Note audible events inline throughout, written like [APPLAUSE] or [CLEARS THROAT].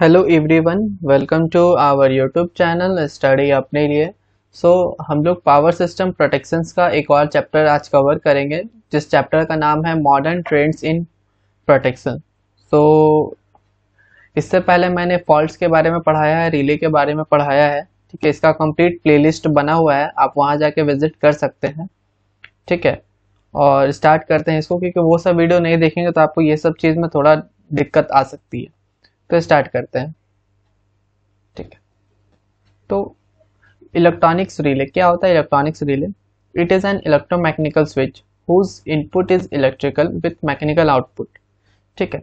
Hello everyone welcome to our YouTube channel study अपने लिए सो so, हम लोग पावर सिस्टम प्रोटेक्शंस का एक और चैप्टर आज कवर करेंगे जिस चैप्टर का नाम है modern trends in protection so इससे पहले मैंने फॉल्ट्स के बारे में पढ़ाया है रिले के बारे में पढ़ाया है ठीक है इसका कंप्लीट प्लेलिस्ट बना हुआ है आप वहाँ जाके विजिट कर सकते हैं ठीक है और स्टार्ट करते हैं इसको क्योंकि वो सब वीडियो नहीं देखेंगे तो आपको ये सब चीज़ में थोड़ा दिक्कत आ सकती है तो स्टार्ट करते हैं ठीक है तो इलेक्ट्रॉनिक्स रिले क्या होता है electronics relay it is an electromechanical switch whose input is electrical with mechanical output ठीक है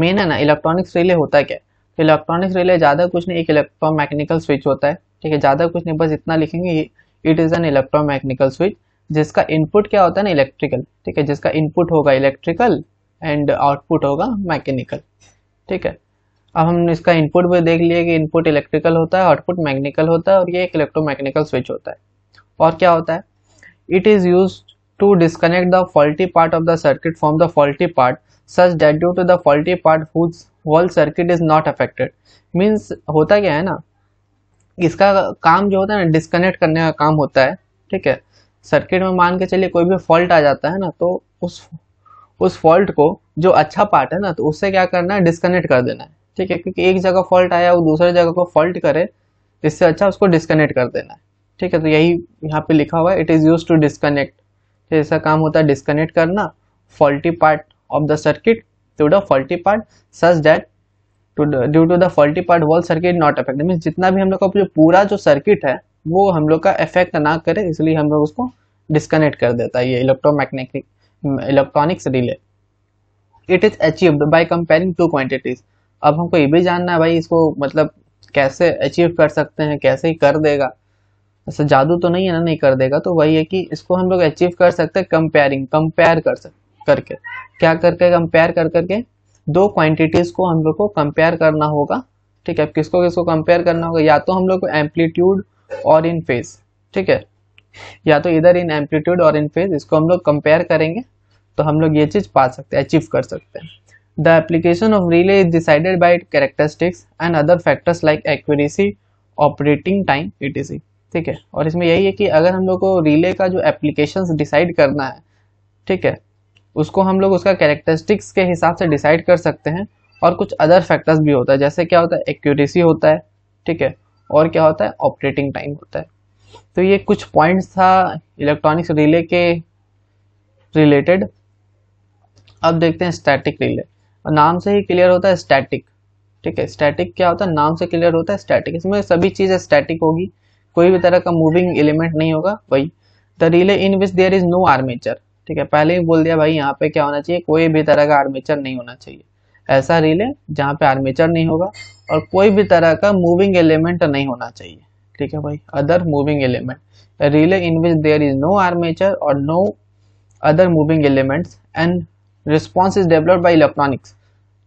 मेन है ना इलेक्ट्रॉनिक्स रिले होता है क्या इलेक्ट्रॉनिक्स रिले ज़्यादा कुछ नहीं एक इलेक्ट्रोमैकेनिकल स्विच होता है ठीक है ज़्यादा कुछ नहीं बस इतना लिखेंगे it is an electromechanical switch जिसका इनपुट क्या होता है ना इलेक्ट्रिकल ठीक है जिसका इनपुट होगा इलेक्ट्रिकल एंड आउटपुट होगा मैकेनिकल ठीक है अब हम इसका इनपुट भी देख लिए कि इनपुट इलेक्ट्रिकल होता है आउटपुट मैग्निकल होता है और ये एक इलेक्ट्रोमैग्निकल स्विच होता है और क्या होता है it is use to disconnect the faulty part of the circuit from the faulty part such that due to the faulty part whose whole circuit is not affected means होता क्या है ना इसका काम जो होता है ना डिस्कनेक्ट करने का काम होता है ठीक है सर्किट में मान के चलिए कोई भी फॉल्ट आ जाता है ना तो उस उस फॉल्ट को जो अच्छा पार्ट है ना तो उससे क्या करना है डिस्कनेक्ट कर देना है ठीक है क्योंकि एक जगह फॉल्ट आया वो दूसरे जगह को फॉल्ट करे इससे अच्छा उसको डिस्कनेक्ट कर देना है ठीक है तो यही यहाँ पे लिखा हुआ है it is use to disconnect इसका काम होता है डिस्कनेक्ट करना faulty part of the circuit to the faulty part such that due to the faulty part whole circuit not affect mean जितना भी हम लोग का जो पूरा जो सर्किट है वो हम लोग का अफेक्ट ना करे इसलिए हम लोग उसको डिस्कनेक्ट कर देता है ये electromagnetic electronics relay it is achieved by comparing two quantities अब हमको ये भी जानना है भाई इसको मतलब कैसे अचीव कर सकते हैं कैसे ही कर देगा ऐसा जादू तो नहीं है ना नहीं कर देगा तो वही है कि इसको हम लोग अचीव कर सकते हैं कंपेयरिंग कंपेयर कर सक करके क्या करके कंपेयर कर करके दो क्वांटिटीज को हम लोग को कंपेयर करना होगा ठीक है किसको किसको कंपेयर करना होगा या तो हम लोग को एम्पलीट्यूड और इन फेज ठीक है या तो इधर इन एम्पलीट्यूड और इन फेज इसको हम लोग कंपेयर करेंगे तो हम लोग ये चीज़ पा सकते हैं अचीव कर सकते हैं the application of relay is decided by characteristics and other factors like accuracy operating time it is ठीक है और इसमें यही है कि अगर हम लोग को रिले का जो एप्लीकेशन डिसाइड करना है ठीक है उसको हम लोग उसका कैरेक्टरिस्टिक्स के हिसाब से डिसाइड कर सकते हैं और कुछ अदर फैक्टर्स भी होता है जैसे क्या होता है एक्यूरेसी होता है ठीक है और क्या होता है ऑपरेटिंग टाइम होता है तो ये कुछ पॉइंट्स था इलेक्ट्रॉनिक्स रिले के रिलेटेड अब देखते हैं स्टैटिक रिले नाम से ही क्लियर होता है स्टैटिक ठीक है स्टैटिक क्या होता है नाम से क्लियर होता है स्टैटिक इसमें सभी चीज़ें स्टैटिक होगी कोई भी तरह का मूविंग एलिमेंट नहीं होगा वही the relay in which there is no armature ठीक है पहले ही बोल दिया भाई यहाँ पे क्या होना चाहिए कोई भी तरह का आर्मेचर नहीं होना चाहिए ऐसा रिले जहाँ पे आर्मेचर नहीं होगा और कोई भी तरह का मूविंग एलिमेंट नहीं होना चाहिए ठीक है भाई other moving element relay in which there is no armature और no other moving elements and response is developed by electronics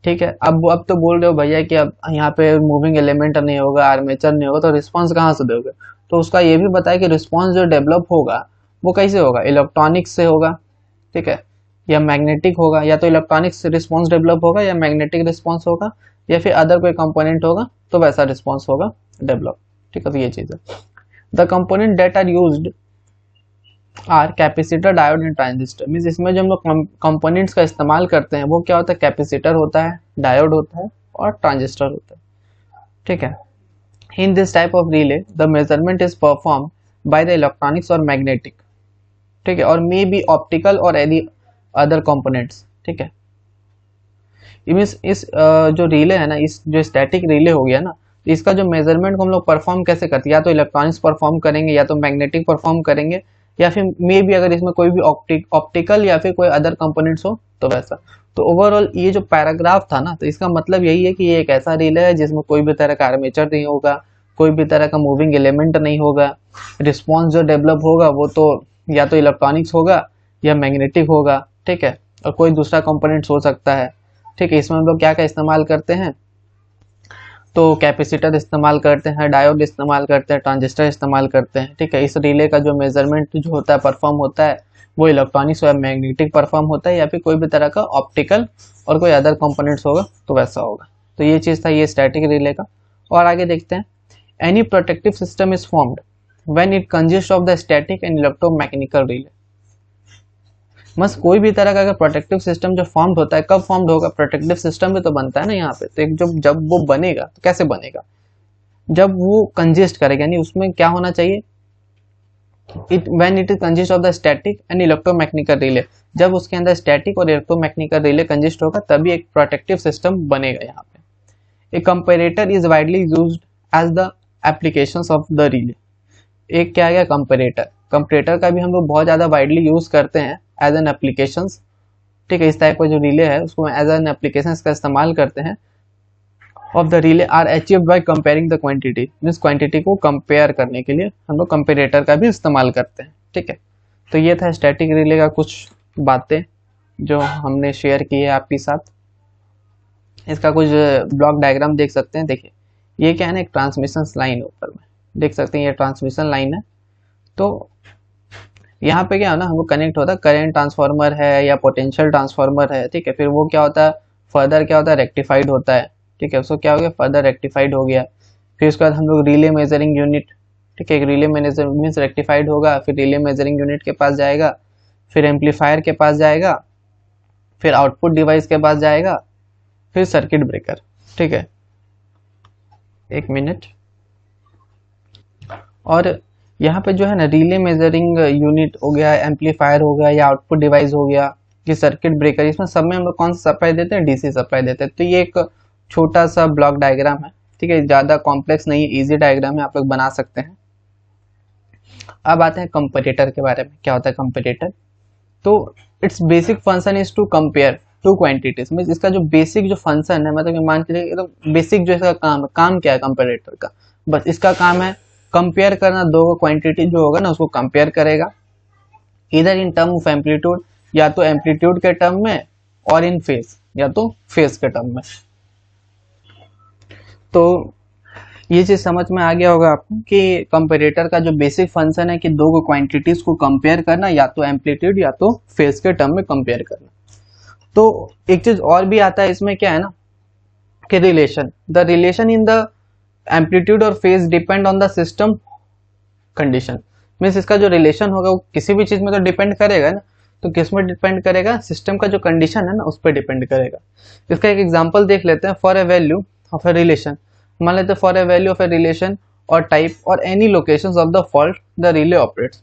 ठीक है अब अब तो बोल रहे हो भैया कि अब यहाँ पे मूविंग एलिमेंट नहीं होगा आर्मेचर नहीं होगा तो रिस्पॉन्स कहाँ से दोगे तो उसका ये भी बताया कि रिस्पॉन्स जो डेवलप होगा वो कैसे होगा इलेक्ट्रॉनिक्स से होगा ठीक है या मैग्नेटिक होगा या तो इलेक्ट्रॉनिक्स रिस्पॉन्स डेवलप होगा या मैग्नेटिक रिस्पॉन्स होगा या फिर अदर कोई कंपोनेंट होगा तो वैसा रिस्पॉन्स होगा डेवलप ठीक है तो ये चीज़ है the component that are use are capacitor diode and transistor mean इसमें जो हम लोग कंपोनेंट्स का इस्तेमाल करते हैं वो क्या होता है कैपेसिटर होता है डायोड होता है और ट्रांजिस्टर होता है ठीक है in this type of relay the measurement is perform by the electronics और मैग्नेटिक ठीक है और मे बी ऑप्टिकल और एनी अदर कॉम्पोनेंट्स ठीक है इस जो रिले है ना इस जो स्टैटिक रिले हो गया ना इसका जो मेजरमेंट को हम लोग परफॉर्म कैसे करते हैं या तो इलेक्ट्रॉनिक्स परफॉर्म करेंगे या तो मैग्नेटिक परफॉर्म करेंगे या फिर मे भी अगर इसमें कोई भी ऑप्टिक ऑप्टिकल या फिर कोई अदर कंपोनेंट्स हो तो वैसा तो ओवरऑल ये जो पैराग्राफ था ना तो इसका मतलब यही है कि ये एक ऐसा रिले है जिसमें कोई भी तरह का आर्मेचर नहीं होगा कोई भी तरह का मूविंग एलिमेंट नहीं होगा रिस्पॉन्स जो डेवलप होगा वो तो या तो इलेक्ट्रॉनिक्स होगा या मैग्नेटिक होगा ठीक है और कोई दूसरा कंपोनेंट्स हो सकता है ठीक है इसमें हम लोग क्या क्या इस्तेमाल करते हैं तो कैपेसिटर इस्तेमाल करते हैं डायोड इस्तेमाल करते हैं ट्रांजिस्टर इस्तेमाल करते हैं ठीक है इस रिले का जो मेजरमेंट जो होता है परफॉर्म होता है वो इलेक्ट्रॉनिक्स और मैग्नेटिक परफॉर्म होता है या फिर कोई भी तरह का ऑप्टिकल और कोई अदर कंपोनेंट्स होगा तो वैसा होगा तो ये चीज़ था ये स्टैटिक रिले का और आगे देखते हैं any protective system is formed when it consist of the static and electro relay बस कोई भी तरह का अगर प्रोटेक्टिव सिस्टम जो फॉर्म्ड होता है कब फॉर्म्ड होगा प्रोटेक्टिव सिस्टम भी तो बनता है ना यहाँ पे तो एक जो जब वो बनेगा तो कैसे बनेगा जब वो कंजेस्ट करेगा यानी उसमें क्या होना चाहिए it when it is consist of the static and electromechanical relay जब उसके अंदर स्टैटिक और इलेक्ट्रोमैग्निकल रिले कंजेस्ट होगा तभी एक प्रोटेक्टिव सिस्टम बनेगा यहाँ पे a comparator is widely use as the application of the relay एक क्या गया कंपेरेटर कंपेरेटर का भी हम लोग बहुत ज़्यादा वाइडली यूज़ करते हैं एज एन एप्लीकेशन ठीक है इस टाइप का जो रिले है उसको एज एन एप्लीकेशन का इस्तेमाल करते हैं of the relay are achieve by comparing the quantity means quantity को कंपेयर करने के लिए हम लोग कंपेरेटर का भी इस्तेमाल करते हैं ठीक है तो ये था स्टैटिक रिले का कुछ बातें जो हमने शेयर की है आपके साथ इसका कुछ ब्लॉक डायग्राम देख सकते हैं देखिए ये क्या है ना एक ट्रांसमिशन लाइन ऊपर में देख सकते हैं ये ट्रांसमिशन लाइन है तो यहाँ पे क्या है ना हमको कनेक्ट होता है करेंट ट्रांसफार्मर है या पोटेंशियल ट्रांसफार्मर है ठीक है फिर वो क्या होता है फर्दर क्या होता है रेक्टिफाइड होता है ठीक है उसको क्या हो गया फर्दर रेक्टिफाइड हो गया फिर उसके बाद हम लोग रिले मेजरिंग यूनिट ठीक है रिले मेजर मीन्स रेक्टिफाइड होगा फिर रिले मेजरिंग यूनिट के पास जाएगा फिर एम्पलीफायर के पास जाएगा फिर आउटपुट डिवाइस के पास जाएगा फिर सर्किट ब्रेकर ठीक है एक मिनट और यहाँ पे जो है ना रिले मेजरिंग यूनिट हो गया एम्पलीफायर हो गया या आउटपुट डिवाइस हो गया कि सर्किट ब्रेकर इसमें सब में हम लोग कौन सा सप्लाई देते हैं डीसी सप्लाई देते हैं तो ये एक छोटा सा ब्लॉक डायग्राम है ठीक है ज़्यादा कॉम्प्लेक्स नहीं है ईजी डायग्राम है आप लोग बना सकते हैं अब आते हैं कंपेरेटर के बारे में क्या होता है कंपेरेटर तो its basic function is to compare two quantities mean इसका जो बेसिक जो फंक्शन है मतलब मान के लिए बेसिक जो इसका काम काम क्या है कंपेरेटर का बस इसका काम है कंपेयर करना दो क्वांटिटी जो होगा ना उसको कंपेयर करेगा इधर इन टर्म ऑफ एम्पलीट्यूड या तो एम्पलीट्यूड के टर्म में और इन फेस या तो फेस के टर्म में तो ये चीज समझ में आ गया होगा आपको कि कंपेरेटर का जो बेसिक फंक्शन है कि दो क्वांटिटीज को कंपेयर करना या तो एम्पलीट्यूड या तो फेस के टर्म में कंपेयर करना तो एक चीज और भी आता है इसमें क्या है ना कि relation the relation in the amplitude और phase depend on the system condition means इसका जो रिलेशन होगा वो किसी भी चीज़ में तो डिपेंड करेगा ना तो किस में डिपेंड करेगा सिस्टम का जो कंडीशन है ना उस पर डिपेंड करेगा इसका एक एग्जाम्पल देख लेते हैं for a value of a relation मान लेते हैं for a value of a relation और टाइप और any location of the fault the relay operate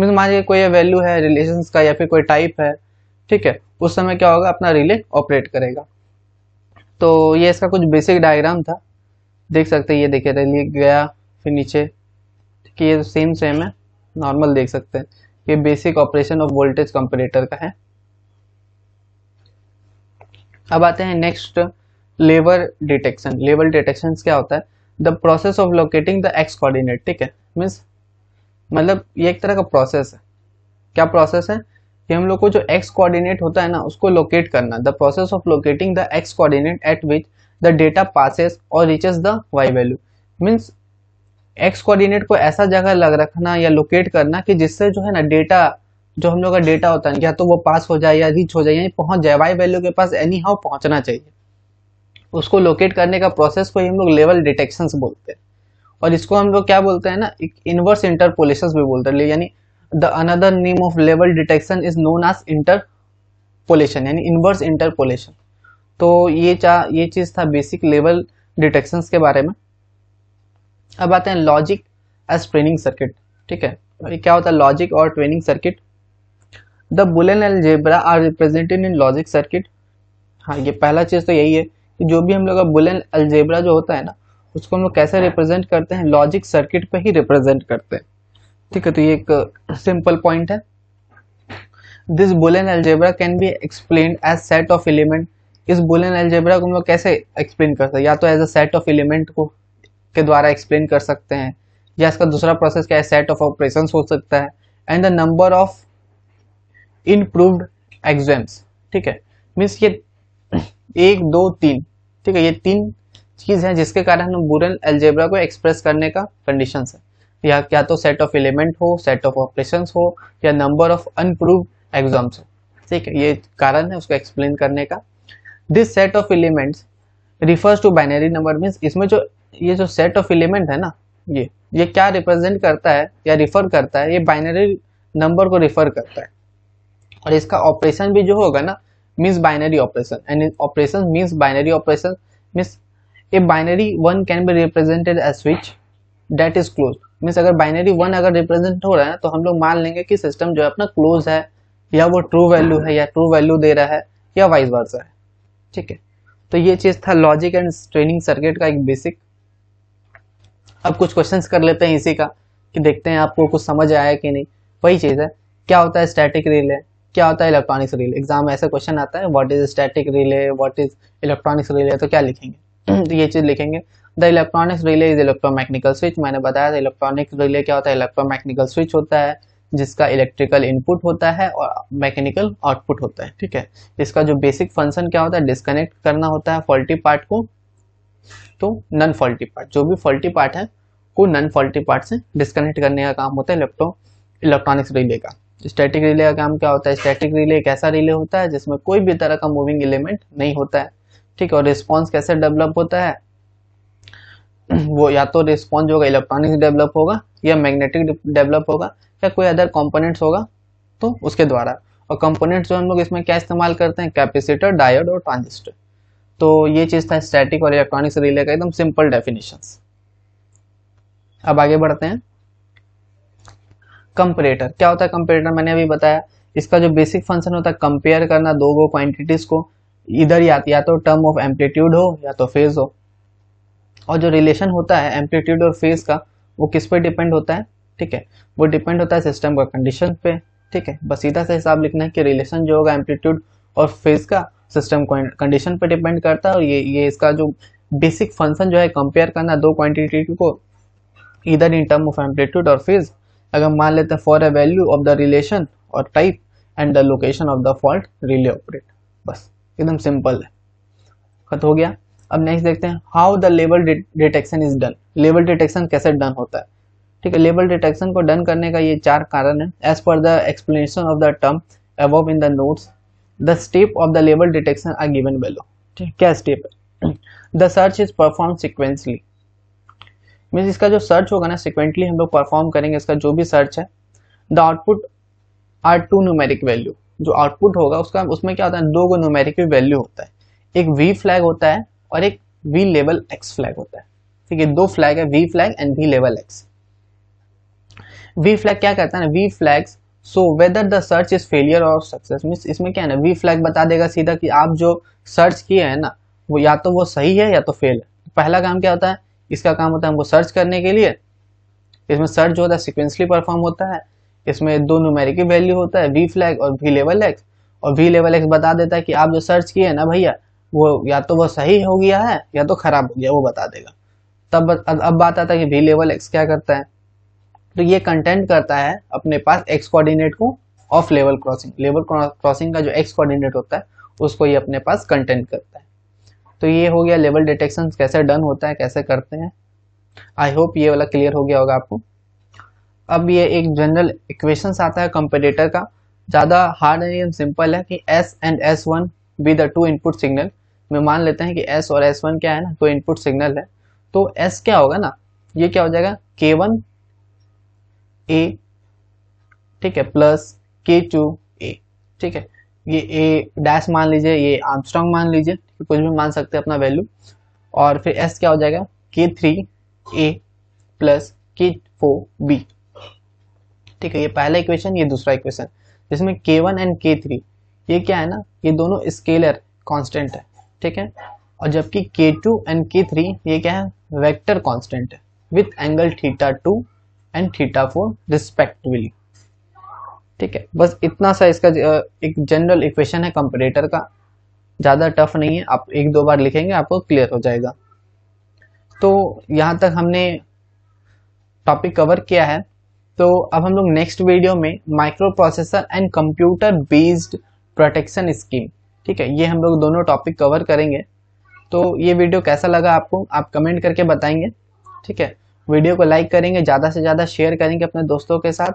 mean मान लीजिए कोई वैल्यू है रिलेशन का या फिर कोई टाइप है ठीक है उस समय क्या होगा अपना रिले ऑपरेट करेगा तो ये इसका कुछ बेसिक डायग्राम था देख सकते हैं ये देखिए रैली गया फिर नीचे ठीक है ये सेम तो सेम है नॉर्मल देख सकते हैं ये basic operation of voltage comparator का है अब आते हैं next labour detection labour detection क्या होता है the process of locating the X coordinate ठीक है मीन्स मतलब ये एक तरह का प्रोसेस है क्या प्रोसेस है कि हम लोग को जो एक्स कोऑर्डिनेट होता है ना उसको लोकेट करना the process of locating the X coordinate at which the data passes और reaches the Y value means X coordinate को ऐसा जगह लग रखना या लोकेट करना कि जिससे जो है ना डेटा जो हम लोग का डेटा होता है या तो वो पास हो जाए या रीच हो जाए यानी पहुंच जाए वाई वैल्यू के पास एनी हाउ पहुंचना चाहिए उसको लोकेट करने का प्रोसेस को हम लोग लेवल डिटेक्शन बोलते हैं और इसको हम लोग क्या बोलते हैं ना एक इनवर्स इंटरपोलेशन भी बोलते हैं यानी the another name of level detection is known as interpolation यानी इनवर्स इंटरपोलेशन तो ये चा ये चीज़ था बेसिक लेवल डिटेक्शन के बारे में अब आते हैं लॉजिक एज ट्रेनिंग सर्किट ठीक है ये क्या होता है लॉजिक और training circuit the Boolean algebra are represented in logic circuit हाँ ये पहला चीज़ तो यही है कि जो भी हम लोग का बुलेन एलजेब्रा जो होता है ना उसको हम लोग कैसे रिप्रेजेंट हाँ। करते हैं लॉजिक सर्किट पे ही रिप्रेजेंट करते हैं ठीक है तो ये एक सिंपल uh, पॉइंट है this Boolean algebra can be explain as set of element इस बुलियन एल्जेब्रा को हम लोग कैसे एक्सप्लेन कर सकते हैं या तो as a set of element को के द्वारा एक्सप्लेन कर सकते हैं या इसका दूसरा प्रोसेस क्या है सेट ऑफ ऑपरेशन हो सकता है and the number of improved exams ठीक है मीन्स ये एक दो तीन ठीक है ये तीन चीज़ है जिसके कारण हम बुरन एल्जेब्रा को एक्सप्रेस करने का कंडीशन है या क्या तो सेट ऑफ एलिमेंट हो सेट ऑफ ऑपरेशन हो या नंबर ऑफ अनप्रूव्ड एग्जाम्स हो ठीक है ये कारण है उसको एक्सप्लेन करने का this set of elements refers to binary number means इसमें जो ये जो सेट ऑफ एलिमेंट है ना ये ये क्या रिप्रेजेंट करता है या रिफर करता है ये बाइनरी नंबर को रिफर करता है और इसका ऑपरेशन भी जो होगा ना means binary operation and operation means binary operation means a binary one can be represented as switch that is close means अगर बाइनरी वन अगर रिप्रेजेंट हो रहा है ना तो हम लोग मान लेंगे कि सिस्टम जो है अपना क्लोज है या वो ट्रू वैल्यू है या ट्रू वैल्यू दे रहा है या वाइस वर्सा है ठीक है तो ये चीज था लॉजिक एंड ट्रेनिंग सर्किट का एक बेसिक अब कुछ क्वेश्चन कर लेते हैं इसी का कि देखते हैं आपको कुछ समझ आया कि नहीं वही चीज़ है क्या होता है स्टैटिक रिले क्या होता है इलेक्ट्रॉनिक्स रिले एग्जाम में ऐसा क्वेश्चन आता है what is static relay what is electronics relay तो क्या लिखेंगे [CLEARS THROAT] तो ये चीज़ लिखेंगे the electronics relay is electromechanical switch मैंने बताया था इलेक्ट्रॉनिक रिले क्या होता है इलेक्ट्रोमैग्निकल स्विच होता है जिसका इलेक्ट्रिकल इनपुट होता है और मैकेनिकल आउटपुट होता है ठीक है इसका जो बेसिक फंक्शन क्या होता है डिस्कनेक्ट करना होता है फॉल्टी पार्ट को तो नन फॉल्टी पार्ट जो भी फॉल्टी पार्ट है को नन फॉल्टी पार्ट से डिस्कनेक्ट करने का काम होता है इलेक्ट्रो इलेक्ट्रॉनिक्स रिले का स्टैटिक रिले का काम क्या होता है स्टैटिक रिले एक ऐसा रिले होता है जिसमें कोई भी तरह का मूविंग एलिमेंट नहीं होता है ठीक है और रिस्पॉन्स कैसे डेवलप होता है वो या तो रिस्पॉन्स जो होगा इलेक्ट्रॉनिक्स डेवलप होगा या मैग्नेटिक डेवलप होगा या कोई अदर कॉम्पोनेंट्स होगा तो उसके द्वारा और कंपोनेंट्स जो हम लोग इसमें क्या इस्तेमाल करते हैं कैपेसिटर डायोड और ट्रांजिस्टर तो ये चीज़ था स्टैटिक और इलेक्ट्रॉनिक्स रिले का एकदम सिंपल डेफिनेशन अब आगे बढ़ते हैं कंपेरेटर क्या होता है कंपेरेटर मैंने अभी बताया इसका जो बेसिक फंक्शन होता है कंपेयर करना दो गो क्वांटिटीज को इधर या, या तो टर्म ऑफ एम्पलीट्यूड हो या तो फेज हो और जो रिलेशन होता है एम्पलीट्यूड और फेज का वो किस पे डिपेंड होता है ठीक है वो डिपेंड होता है सिस्टम का कंडीशन पे ठीक है बस सीधा सा हिसाब लिखना है कि रिलेशन जो होगा एम्पलीट्यूड और फेज का सिस्टम कंडीशन पे डिपेंड करता है और ये ये इसका जो बेसिक फंक्शन जो है कंपेयर करना दो क्वांटिटी को इधर इन टर्म ऑफ एम्पलीट्यूड और फेज अगर मान लेते हैं for a value of the relation और type and the location of the fault relay operate बस एकदम सिंपल है खत हो गया अब नेक्स्ट देखते हैं how the level detection is done level detection कैसे डन होता है ठीक है लेबल डिटेक्शन को डन करने का ये चार कारण है as per the explanation of the term above in the notes the step of the लेबल डिटेक्शन आर गिवन बेलो ठीक क्या स्टेप है the search is perform sequentially means इसका जो सर्च होगा ना सिक्वेंटली हम लोग परफॉर्म करेंगे इसका जो भी सर्च है the output are two numeric value जो आउटपुट होगा उसका उसमें क्या होता है दो गो न्यूमेरिक वैल्यू होता है एक वी फ्लैग होता है और एक वी लेवल एक्स फ्लैग होता है ठीक है दो फ्लैग है V flag and V level X V flag क्या करता है ना V flags so whether the search is failure और सक्सेस मीन इसमें क्या है ना वी फ्लैग बता देगा सीधा कि आप जो सर्च किए हैं ना वो या तो वो सही है या तो फेल है पहला काम क्या होता है इसका काम होता है हमको सर्च करने के लिए इसमें सर्च जो होता है सिक्वेंसली परफॉर्म होता है इसमें दो न्यूमेरिकी वैल्यू होता है वी फ्लैग और वी लेवल एक्स और वी लेवल एक्स बता देता है कि आप जो सर्च किए हैं ना भैया वो या तो वो सही हो गया है या तो खराब हो गया वो बता देगा तब अब बात आता है कि वी लेवल एक्स क्या करता है तो ये कंटेंट करता है अपने पास एक्स कोऑर्डिनेट को of level crossing level crossing का जो एक्स कोऑर्डिनेट होता है उसको ये अपने पास कंटेंट करता है तो ये हो गया लेवल डिटेक्शन कैसे डन होता है कैसे करते हैं आई होप ये वाला क्लियर हो गया होगा आपको अब ये एक जनरल इक्वेशन आता है कंपेटेटर का ज़्यादा हार्ड नहीं सिंपल है कि S and S one with two input signal में मान लेते हैं कि एस और एस वन क्या है ना तो इनपुट सिग्नल है तो एस क्या होगा ना ये क्या हो जाएगा के वन ए ठीक है प्लस के टू ए ठीक है ये ए डैश मान लीजिए ये आर्मस्ट्रॉन्ग मान लीजिए कुछ भी मान सकते हैं अपना वैल्यू और फिर एस क्या हो जाएगा K three A plus K four B ठीक है ये पहला इक्वेशन ये दूसरा इक्वेशन जिसमें के वन एंड के थ्री ये क्या है ना ये दोनों स्केलर कांस्टेंट है ठीक है और जबकि के टू एंड के थ्री ये क्या है वेक्टर कांस्टेंट है with angle theta two and theta four respectively ठीक है बस इतना सा इसका एक जनरल इक्वेशन है कंपेरेटर का ज़्यादा टफ नहीं है आप एक दो बार लिखेंगे आपको क्लियर हो जाएगा तो यहाँ तक हमने टॉपिक कवर किया है तो अब हम लोग नेक्स्ट वीडियो में microprocessor and computer based protection scheme ठीक है ये हम लोग दोनों टॉपिक कवर करेंगे तो ये वीडियो कैसा लगा आपको आप कमेंट करके बताएंगे ठीक है वीडियो को लाइक करेंगे ज़्यादा से ज़्यादा शेयर करेंगे अपने दोस्तों के साथ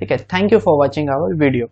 ठीक है thank you for watching our video